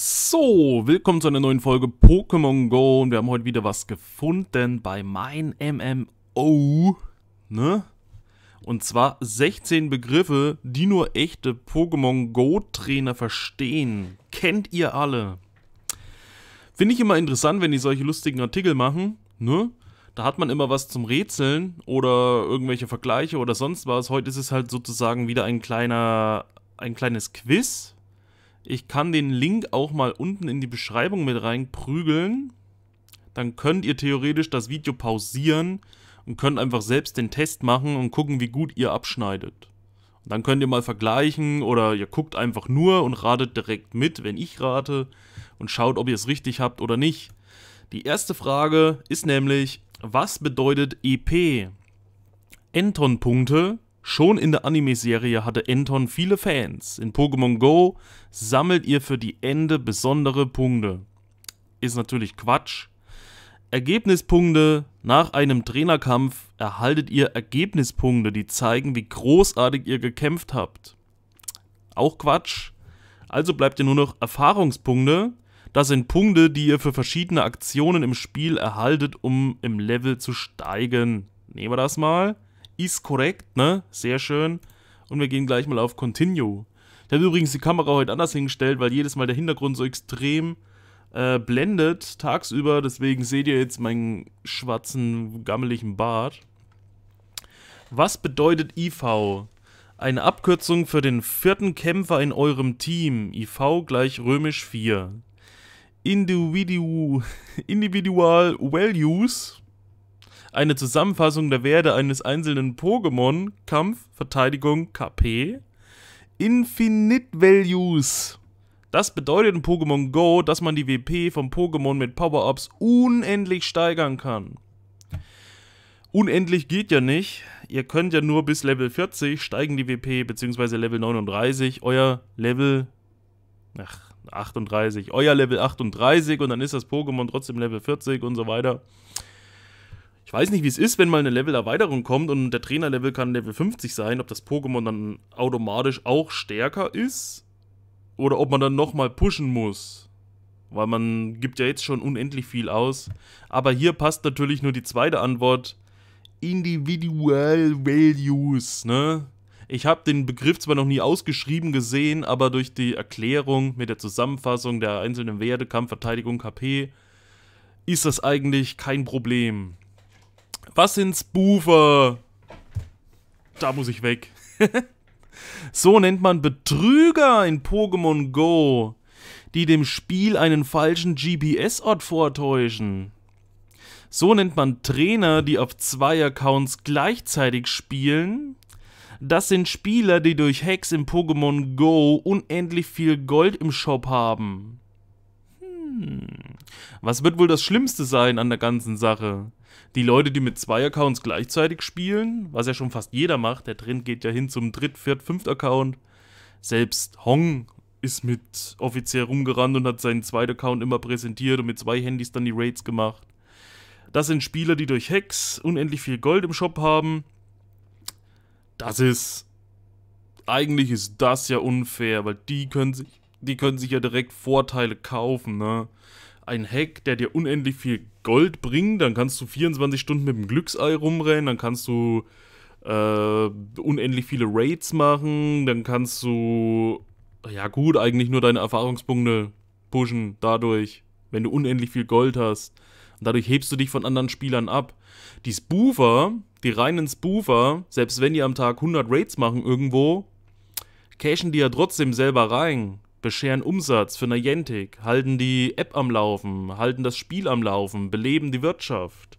So, willkommen zu einer neuen Folge Pokémon Go und wir haben heute wieder was gefunden bei mein MMO, ne? Und zwar 16 Begriffe, die nur echte Pokémon Go Trainer verstehen. Kennt ihr alle? Finde ich immer interessant, wenn die solche lustigen Artikel machen, ne? Da hat man immer was zum Rätseln oder irgendwelche Vergleiche oder sonst was. Heute ist es halt sozusagen wieder ein kleiner ein kleines Quiz ich kann den Link auch mal unten in die Beschreibung mit reinprügeln. Dann könnt ihr theoretisch das Video pausieren und könnt einfach selbst den Test machen und gucken, wie gut ihr abschneidet. Und dann könnt ihr mal vergleichen oder ihr guckt einfach nur und ratet direkt mit, wenn ich rate und schaut, ob ihr es richtig habt oder nicht. Die erste Frage ist nämlich, was bedeutet EP? Enton-Punkte Schon in der Anime-Serie hatte Anton viele Fans. In Pokémon Go sammelt ihr für die Ende besondere Punkte. Ist natürlich Quatsch. Ergebnispunkte. Nach einem Trainerkampf erhaltet ihr Ergebnispunkte, die zeigen, wie großartig ihr gekämpft habt. Auch Quatsch. Also bleibt ihr nur noch Erfahrungspunkte. Das sind Punkte, die ihr für verschiedene Aktionen im Spiel erhaltet, um im Level zu steigen. Nehmen wir das mal. Ist korrekt, ne? Sehr schön. Und wir gehen gleich mal auf Continue. Ich habe übrigens die Kamera heute anders hingestellt, weil jedes Mal der Hintergrund so extrem äh, blendet tagsüber. Deswegen seht ihr jetzt meinen schwarzen, gammeligen Bart. Was bedeutet IV? Eine Abkürzung für den vierten Kämpfer in eurem Team. IV gleich römisch 4. Individu Individual Values eine Zusammenfassung der Werte eines einzelnen Pokémon, Kampf, Verteidigung, KP, Infinite Values. Das bedeutet in Pokémon Go, dass man die WP vom Pokémon mit Power-Ups unendlich steigern kann. Unendlich geht ja nicht. Ihr könnt ja nur bis Level 40 steigen die WP beziehungsweise Level 39 euer Level ach, 38, euer Level 38 und dann ist das Pokémon trotzdem Level 40 und so weiter ich weiß nicht, wie es ist, wenn mal eine Level-Erweiterung kommt und der Trainer-Level kann Level 50 sein, ob das Pokémon dann automatisch auch stärker ist oder ob man dann nochmal pushen muss. Weil man gibt ja jetzt schon unendlich viel aus. Aber hier passt natürlich nur die zweite Antwort. Individual Values, ne? Ich habe den Begriff zwar noch nie ausgeschrieben gesehen, aber durch die Erklärung mit der Zusammenfassung der einzelnen Werte, Kampf, Verteidigung, KP, ist das eigentlich kein Problem. Was sind Spoofer? Da muss ich weg. so nennt man Betrüger in Pokémon Go, die dem Spiel einen falschen GPS-Ort vortäuschen. So nennt man Trainer, die auf zwei Accounts gleichzeitig spielen. Das sind Spieler, die durch Hacks im Pokémon Go unendlich viel Gold im Shop haben. Hm. Was wird wohl das Schlimmste sein an der ganzen Sache? Die Leute, die mit zwei Accounts gleichzeitig spielen, was ja schon fast jeder macht, der Trend geht ja hin zum Dritt-, Viert-, Fünft-Account. Selbst Hong ist mit offiziell rumgerannt und hat seinen zweiten Account immer präsentiert und mit zwei Handys dann die Raids gemacht. Das sind Spieler, die durch Hacks unendlich viel Gold im Shop haben. Das ist. Eigentlich ist das ja unfair, weil die können sich die können sich ja direkt Vorteile kaufen, ne? Ein Hack, der dir unendlich viel Gold bringt, dann kannst du 24 Stunden mit dem Glücksei rumrennen, dann kannst du äh, unendlich viele Raids machen, dann kannst du, ja gut, eigentlich nur deine Erfahrungspunkte pushen dadurch, wenn du unendlich viel Gold hast. Und dadurch hebst du dich von anderen Spielern ab. Die Spoofer, die reinen Spoofer, selbst wenn die am Tag 100 Raids machen irgendwo, cashen die ja trotzdem selber rein bescheren Umsatz für Niantic, halten die App am Laufen, halten das Spiel am Laufen, beleben die Wirtschaft.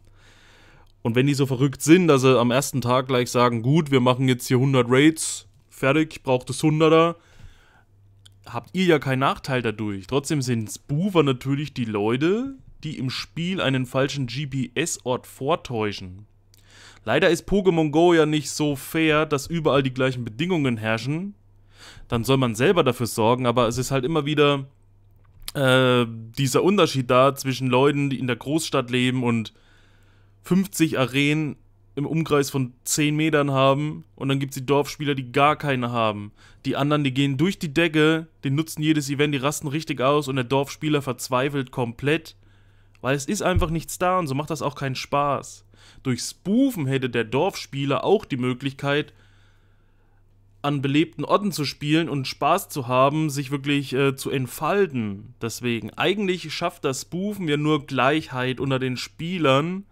Und wenn die so verrückt sind, dass sie am ersten Tag gleich sagen, gut, wir machen jetzt hier 100 Raids, fertig, braucht das 100er, habt ihr ja keinen Nachteil dadurch. Trotzdem sind Spoofer natürlich die Leute, die im Spiel einen falschen GPS-Ort vortäuschen. Leider ist Pokémon Go ja nicht so fair, dass überall die gleichen Bedingungen herrschen, dann soll man selber dafür sorgen, aber es ist halt immer wieder äh, dieser Unterschied da zwischen Leuten, die in der Großstadt leben und 50 Arenen im Umkreis von 10 Metern haben und dann gibt es die Dorfspieler, die gar keine haben. Die anderen, die gehen durch die Decke, die nutzen jedes Event, die rasten richtig aus und der Dorfspieler verzweifelt komplett, weil es ist einfach nichts da und so macht das auch keinen Spaß. Durch Spoofen hätte der Dorfspieler auch die Möglichkeit, an belebten Orten zu spielen und Spaß zu haben, sich wirklich äh, zu entfalten. Deswegen, eigentlich schafft das Spoofen ja nur Gleichheit unter den Spielern,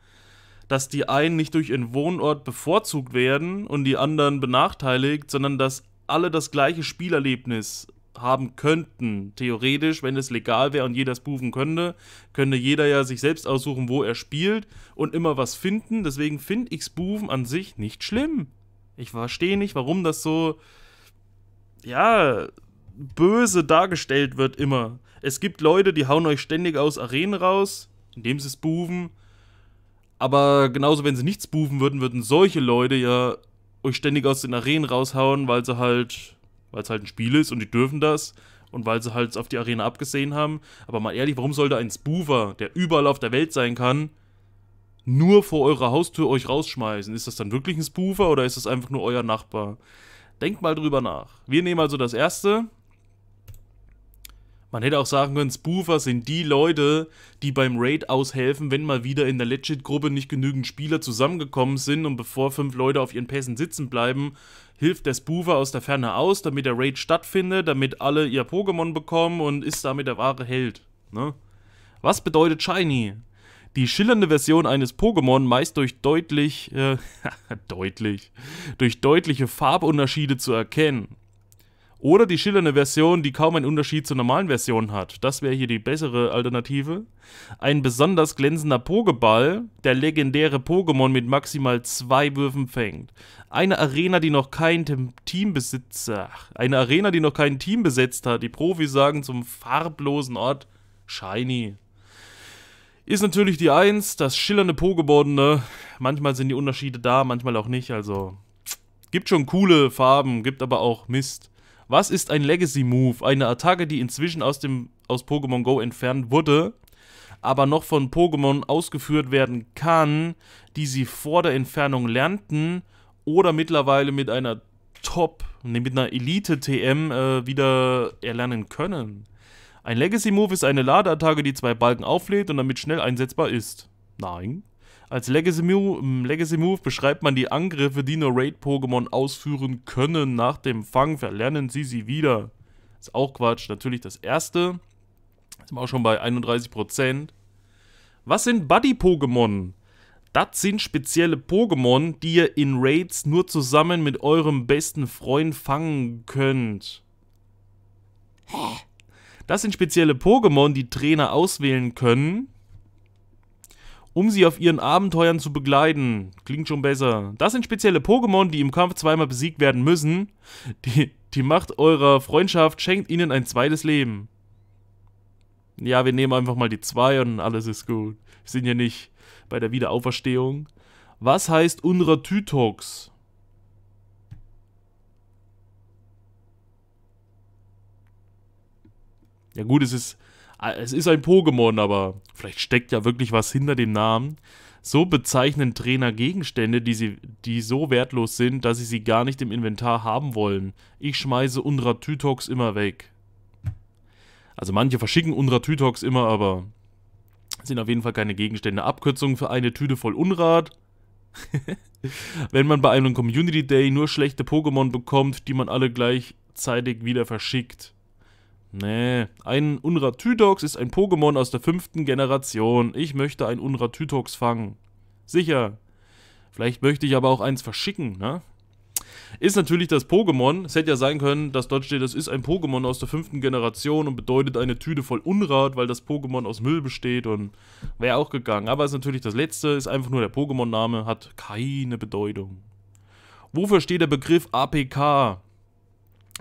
dass die einen nicht durch ihren Wohnort bevorzugt werden und die anderen benachteiligt, sondern dass alle das gleiche Spielerlebnis haben könnten. Theoretisch, wenn es legal wäre und jeder spoofen könnte, könnte jeder ja sich selbst aussuchen, wo er spielt und immer was finden. Deswegen finde ich Spoofen an sich nicht schlimm. Ich verstehe nicht, warum das so, ja, böse dargestellt wird immer. Es gibt Leute, die hauen euch ständig aus Arenen raus, indem sie es buven. Aber genauso, wenn sie nichts buven würden, würden solche Leute ja euch ständig aus den Arenen raushauen, weil sie halt, weil es halt ein Spiel ist und die dürfen das und weil sie halt auf die Arena abgesehen haben. Aber mal ehrlich, warum sollte ein Spoofer, der überall auf der Welt sein kann, nur vor eurer Haustür euch rausschmeißen. Ist das dann wirklich ein Spoofer oder ist das einfach nur euer Nachbar? Denkt mal drüber nach. Wir nehmen also das erste. Man hätte auch sagen können, Spoofer sind die Leute, die beim Raid aushelfen, wenn mal wieder in der Legit-Gruppe nicht genügend Spieler zusammengekommen sind und bevor fünf Leute auf ihren Pässen sitzen bleiben, hilft der Spoofer aus der Ferne aus, damit der Raid stattfindet, damit alle ihr Pokémon bekommen und ist damit der wahre Held. Ne? Was bedeutet Shiny? Die schillernde Version eines Pokémon meist durch deutlich, äh, deutlich, durch deutliche Farbunterschiede zu erkennen. Oder die schillernde Version, die kaum einen Unterschied zur normalen Version hat. Das wäre hier die bessere Alternative. Ein besonders glänzender Pokéball, der legendäre Pokémon mit maximal zwei Würfen fängt. Eine Arena, die noch kein Teambesitzer, eine Arena, die noch kein Team besetzt hat. Die Profis sagen zum farblosen Ort Shiny ist natürlich die Eins, das schillernde Po-Gebundene. Ne? Manchmal sind die Unterschiede da, manchmal auch nicht. Also gibt schon coole Farben, gibt aber auch Mist. Was ist ein Legacy-Move? Eine Attacke, die inzwischen aus, aus Pokémon Go entfernt wurde, aber noch von Pokémon ausgeführt werden kann, die sie vor der Entfernung lernten oder mittlerweile mit einer Top, nee, mit einer Elite-TM äh, wieder erlernen können. Ein Legacy Move ist eine Ladeattacke, die zwei Balken auflädt und damit schnell einsetzbar ist. Nein. Als Legacy Move, hm, Legacy Move beschreibt man die Angriffe, die nur Raid-Pokémon ausführen können. Nach dem Fang verlernen sie sie wieder. Ist auch Quatsch. Natürlich das erste. Sind wir auch schon bei 31%. Was sind Buddy-Pokémon? Das sind spezielle Pokémon, die ihr in Raids nur zusammen mit eurem besten Freund fangen könnt. Hä? Das sind spezielle Pokémon, die Trainer auswählen können, um sie auf ihren Abenteuern zu begleiten. Klingt schon besser. Das sind spezielle Pokémon, die im Kampf zweimal besiegt werden müssen. Die, die Macht eurer Freundschaft schenkt ihnen ein zweites Leben. Ja, wir nehmen einfach mal die zwei und alles ist gut. Wir sind ja nicht bei der Wiederauferstehung. Was heißt Unra Tytox? Ja gut, es ist, äh, es ist ein Pokémon, aber vielleicht steckt ja wirklich was hinter dem Namen. So bezeichnen Trainer Gegenstände, die, sie, die so wertlos sind, dass sie sie gar nicht im Inventar haben wollen. Ich schmeiße Unratytox immer weg. Also manche verschicken Unratytox immer, aber sind auf jeden Fall keine Gegenstände. Abkürzung für eine Tüte voll Unrat. Wenn man bei einem Community Day nur schlechte Pokémon bekommt, die man alle gleichzeitig wieder verschickt. Nee, ein Unratytox ist ein Pokémon aus der fünften Generation. Ich möchte ein Unratytox fangen. Sicher. Vielleicht möchte ich aber auch eins verschicken, ne? Ist natürlich das Pokémon. Es hätte ja sein können, dass dort steht, das ist ein Pokémon aus der fünften Generation und bedeutet eine Tüte voll Unrat, weil das Pokémon aus Müll besteht und wäre auch gegangen. Aber ist natürlich das letzte, ist einfach nur der Pokémon-Name, hat keine Bedeutung. Wofür steht der Begriff APK?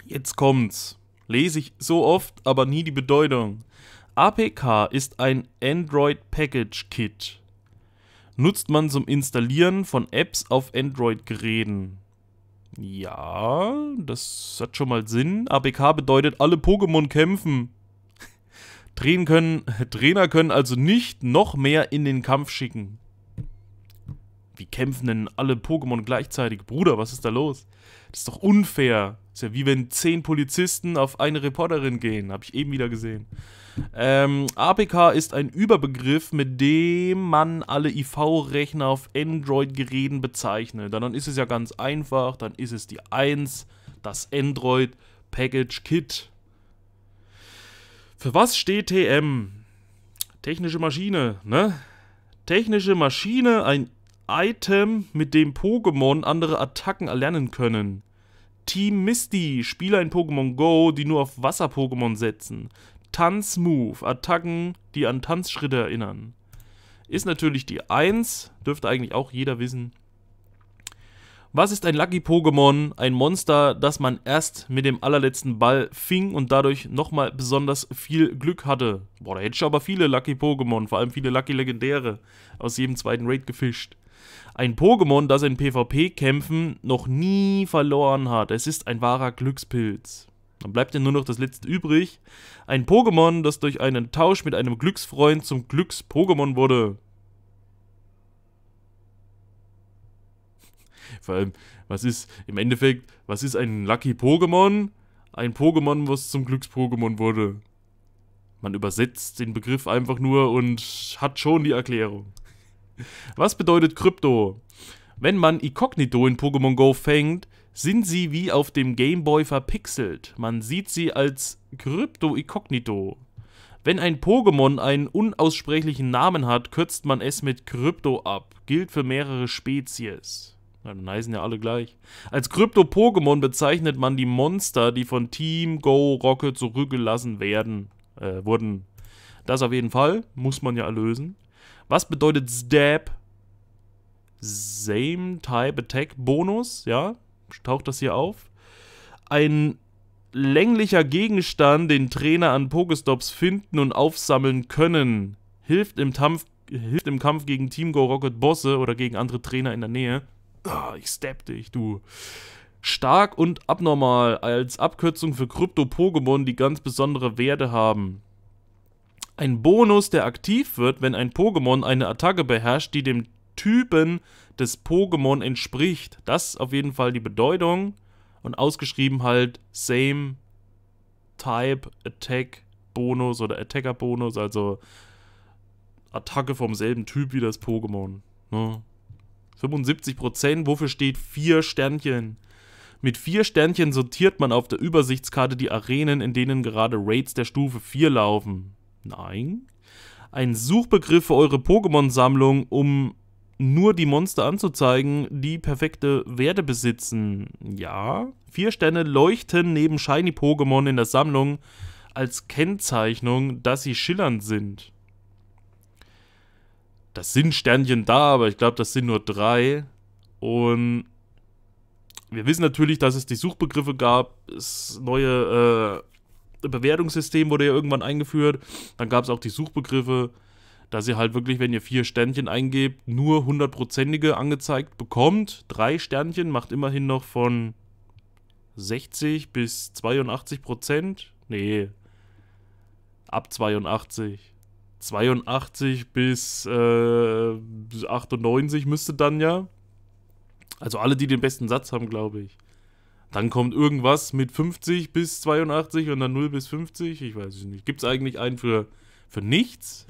Jetzt kommt's. Lese ich so oft, aber nie die Bedeutung. APK ist ein Android Package Kit. Nutzt man zum Installieren von Apps auf Android-Geräten. Ja, das hat schon mal Sinn. APK bedeutet, alle Pokémon kämpfen. Drehen können, Trainer können also nicht noch mehr in den Kampf schicken. Wie kämpfen denn alle Pokémon gleichzeitig? Bruder, was ist da los? Das ist doch unfair. Das ist ja wie wenn zehn Polizisten auf eine Reporterin gehen. Habe ich eben wieder gesehen. Ähm, APK ist ein Überbegriff, mit dem man alle IV-Rechner auf Android-Geräten bezeichnet. Dann ist es ja ganz einfach. Dann ist es die 1, das Android Package Kit. Für was steht TM? Technische Maschine, ne? Technische Maschine, ein Item, mit dem Pokémon andere Attacken erlernen können. Team Misty, Spieler in Pokémon Go, die nur auf Wasser-Pokémon setzen. Tanzmove, Attacken, die an Tanzschritte erinnern. Ist natürlich die 1, dürfte eigentlich auch jeder wissen. Was ist ein Lucky Pokémon? Ein Monster, das man erst mit dem allerletzten Ball fing und dadurch nochmal besonders viel Glück hatte. Boah, da hätte ich aber viele Lucky Pokémon, vor allem viele Lucky Legendäre, aus jedem zweiten Raid gefischt. Ein Pokémon, das in PvP-Kämpfen noch nie verloren hat. Es ist ein wahrer Glückspilz. Dann bleibt ja nur noch das letzte übrig. Ein Pokémon, das durch einen Tausch mit einem Glücksfreund zum Glücks-Pokémon wurde. Vor allem, was ist im Endeffekt, was ist ein Lucky Pokémon? Ein Pokémon, was zum Glücks-Pokémon wurde. Man übersetzt den Begriff einfach nur und hat schon die Erklärung. Was bedeutet Krypto? Wenn man Inkognito in Pokémon Go fängt, sind sie wie auf dem Gameboy verpixelt. Man sieht sie als Krypto Inkognito. Wenn ein Pokémon einen unaussprechlichen Namen hat, kürzt man es mit Krypto ab. Gilt für mehrere Spezies. Ja, dann heißen ja alle gleich. Als Krypto-Pokémon bezeichnet man die Monster, die von Team Go Rocket zurückgelassen werden, äh, wurden. Das auf jeden Fall, muss man ja erlösen. Was bedeutet Stab? Same Type Attack Bonus, ja, taucht das hier auf. Ein länglicher Gegenstand, den Trainer an Pokestops finden und aufsammeln können, hilft im, Tampf, hilft im Kampf gegen Team Go Rocket Bosse oder gegen andere Trainer in der Nähe. Oh, ich stab dich, du. Stark und abnormal als Abkürzung für Krypto-Pokémon, die ganz besondere Werte haben. Ein Bonus, der aktiv wird, wenn ein Pokémon eine Attacke beherrscht, die dem Typen des Pokémon entspricht. Das ist auf jeden Fall die Bedeutung. Und ausgeschrieben halt Same Type Attack Bonus oder Attacker Bonus, also Attacke vom selben Typ wie das Pokémon. Ne? 75%, wofür steht 4 Sternchen? Mit 4 Sternchen sortiert man auf der Übersichtskarte die Arenen, in denen gerade Raids der Stufe 4 laufen. Nein. Ein Suchbegriff für eure Pokémon-Sammlung, um nur die Monster anzuzeigen, die perfekte Werte besitzen. Ja. Vier Sterne leuchten neben Shiny Pokémon in der Sammlung als Kennzeichnung, dass sie schillernd sind. Das sind Sternchen da, aber ich glaube, das sind nur drei. Und wir wissen natürlich, dass es die Suchbegriffe gab, es neue äh, Bewertungssystem wurde ja irgendwann eingeführt. Dann gab es auch die Suchbegriffe, dass ihr halt wirklich, wenn ihr vier Sternchen eingebt, nur hundertprozentige angezeigt bekommt. Drei Sternchen macht immerhin noch von 60 bis 82 Prozent. Nee, ab 82. 82 bis äh, 98 müsste dann ja. Also alle, die den besten Satz haben, glaube ich. Dann kommt irgendwas mit 50 bis 82 und dann 0 bis 50. Ich weiß es nicht. Gibt es eigentlich einen für, für nichts?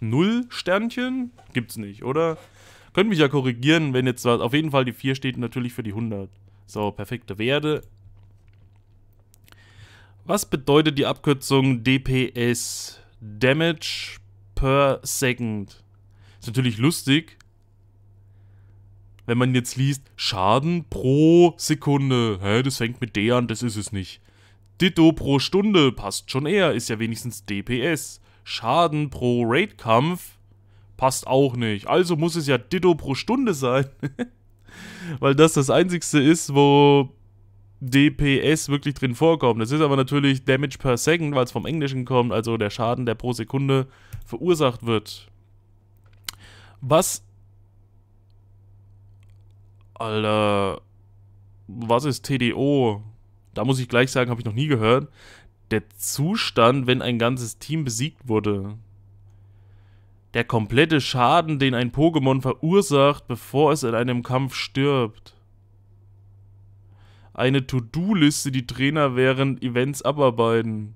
Null Sternchen? Gibt es nicht, oder? Könnt mich ja korrigieren, wenn jetzt Auf jeden Fall die 4 steht natürlich für die 100. So, perfekte Werte. Was bedeutet die Abkürzung DPS? Damage per Second. Ist natürlich lustig, wenn man jetzt liest, Schaden pro Sekunde, hä, das fängt mit D an, das ist es nicht. Ditto pro Stunde, passt schon eher, ist ja wenigstens DPS. Schaden pro Raidkampf passt auch nicht. Also muss es ja Ditto pro Stunde sein. Weil das das einzigste ist, wo DPS wirklich drin vorkommt. Das ist aber natürlich Damage per Second, weil es vom Englischen kommt, also der Schaden, der pro Sekunde verursacht wird. Was Alter, was ist TDO? Da muss ich gleich sagen, habe ich noch nie gehört. Der Zustand, wenn ein ganzes Team besiegt wurde. Der komplette Schaden, den ein Pokémon verursacht, bevor es in einem Kampf stirbt. Eine To-Do-Liste, die Trainer während Events abarbeiten.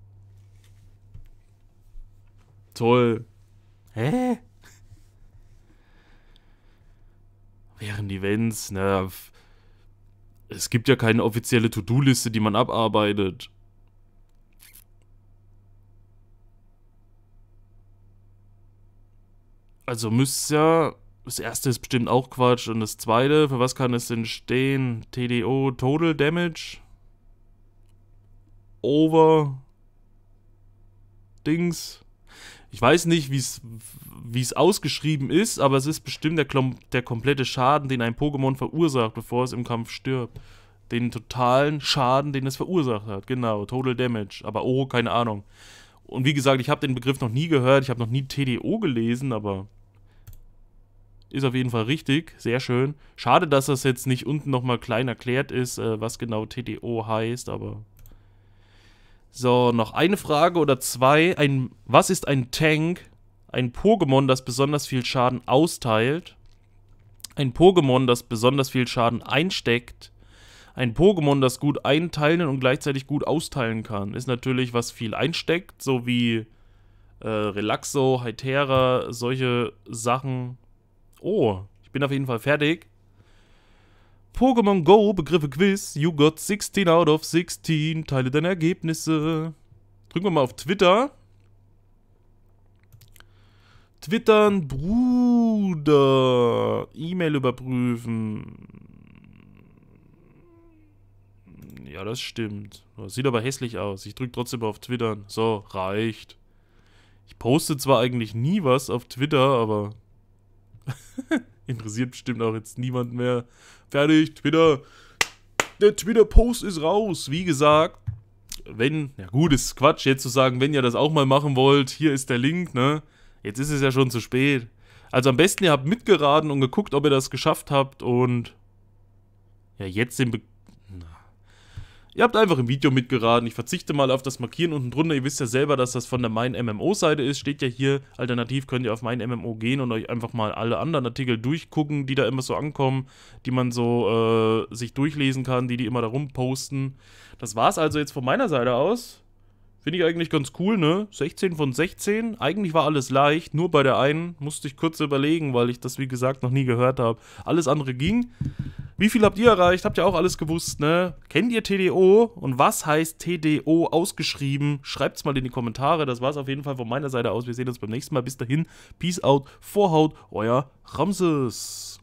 Toll. Hä? während Events, na, es gibt ja keine offizielle To-Do-Liste, die man abarbeitet. Also müsste ja, das erste ist bestimmt auch Quatsch und das zweite, für was kann es denn stehen? TDO, Total Damage? Over? Dings? Ich weiß nicht, wie es ausgeschrieben ist, aber es ist bestimmt der, der komplette Schaden, den ein Pokémon verursacht, bevor es im Kampf stirbt. Den totalen Schaden, den es verursacht hat. Genau, Total Damage. Aber oh, keine Ahnung. Und wie gesagt, ich habe den Begriff noch nie gehört, ich habe noch nie TDO gelesen, aber ist auf jeden Fall richtig, sehr schön. Schade, dass das jetzt nicht unten nochmal klein erklärt ist, äh, was genau TDO heißt, aber so, noch eine Frage oder zwei. Ein, was ist ein Tank? Ein Pokémon, das besonders viel Schaden austeilt. Ein Pokémon, das besonders viel Schaden einsteckt. Ein Pokémon, das gut einteilen und gleichzeitig gut austeilen kann. Ist natürlich, was viel einsteckt, so wie äh, Relaxo, Hytera, solche Sachen. Oh, ich bin auf jeden Fall fertig. Pokémon Go, Begriffe Quiz. You got 16 out of 16. Teile deine Ergebnisse. Drücken wir mal auf Twitter. Twittern, Bruder. E-Mail überprüfen. Ja, das stimmt. sieht aber hässlich aus. Ich drücke trotzdem auf Twittern. So, reicht. Ich poste zwar eigentlich nie was auf Twitter, aber... interessiert bestimmt auch jetzt niemand mehr. Fertig, Twitter. Der Twitter-Post ist raus. Wie gesagt, wenn, ja gut, ist Quatsch, jetzt zu sagen, wenn ihr das auch mal machen wollt, hier ist der Link, ne? Jetzt ist es ja schon zu spät. Also am besten, ihr habt mitgeraten und geguckt, ob ihr das geschafft habt und ja, jetzt den Be Ihr habt einfach im Video mitgeraten. Ich verzichte mal auf das Markieren unten drunter. Ihr wisst ja selber, dass das von der Mein MMO Seite ist. Steht ja hier. Alternativ könnt ihr auf Mein MMO gehen und euch einfach mal alle anderen Artikel durchgucken, die da immer so ankommen, die man so äh, sich durchlesen kann, die die immer da rumposten. Das war's also jetzt von meiner Seite aus. Finde ich eigentlich ganz cool, ne? 16 von 16. Eigentlich war alles leicht, nur bei der einen musste ich kurz überlegen, weil ich das, wie gesagt, noch nie gehört habe. Alles andere ging. Wie viel habt ihr erreicht? Habt ihr auch alles gewusst, ne? Kennt ihr TDO? Und was heißt TDO ausgeschrieben? Schreibt's mal in die Kommentare. Das war's auf jeden Fall von meiner Seite aus. Wir sehen uns beim nächsten Mal. Bis dahin. Peace out. Vorhaut. Euer Ramses.